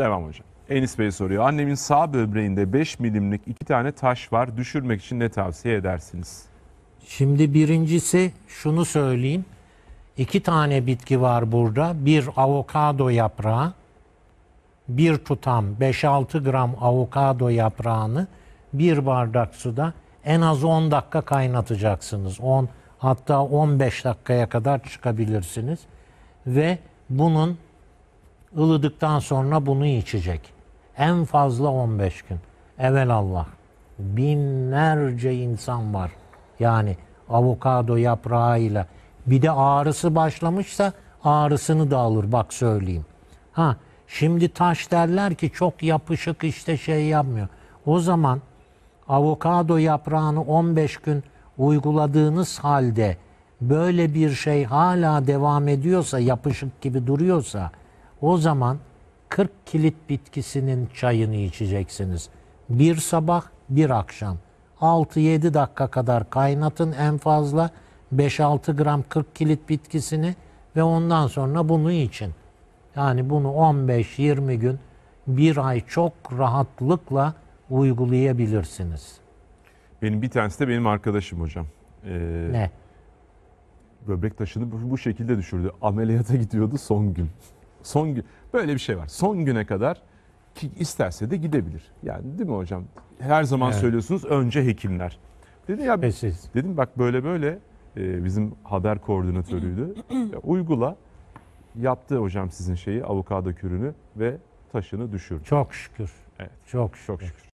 Devam hocam. Enis Bey soruyor. Annemin sağ böbreğinde 5 milimlik iki tane taş var. Düşürmek için ne tavsiye edersiniz? Şimdi birincisi şunu söyleyeyim. İki tane bitki var burada. Bir avokado yaprağı. Bir tutam 5-6 gram avokado yaprağını bir bardak suda en az 10 dakika kaynatacaksınız. 10 hatta 15 dakikaya kadar çıkabilirsiniz. Ve bunun ılıdıktan sonra bunu içecek. En fazla 15 gün. Evvel Allah. Binlerce insan var. Yani avokado yaprağıyla. Bir de ağrısı başlamışsa ağrısını da alır bak söyleyeyim. Ha şimdi taş derler ki çok yapışık işte şey yapmıyor. O zaman avokado yaprağını 15 gün uyguladığınız halde böyle bir şey hala devam ediyorsa, yapışık gibi duruyorsa o zaman 40 kilit bitkisinin çayını içeceksiniz. Bir sabah, bir akşam. 6-7 dakika kadar kaynatın en fazla 5-6 gram 40 kilit bitkisini ve ondan sonra bunu için. Yani bunu 15-20 gün bir ay çok rahatlıkla uygulayabilirsiniz. Benim bir tanesi de benim arkadaşım hocam. Ee, ne? Böbrek taşını bu şekilde düşürdü. Ameliyata gidiyordu son gün. Son gün böyle bir şey var. Son güne kadar ki isterse de gidebilir. Yani değil mi hocam? Her zaman evet. söylüyorsunuz önce hekimler. Dedi ya Pesiz. dedim bak böyle böyle e, bizim haber koordinatörüydü. ya, uygula yaptı hocam sizin şeyi avokado kürünü ve taşını düşürdü. Çok şükür. Evet. Çok şükür. Çok şükür.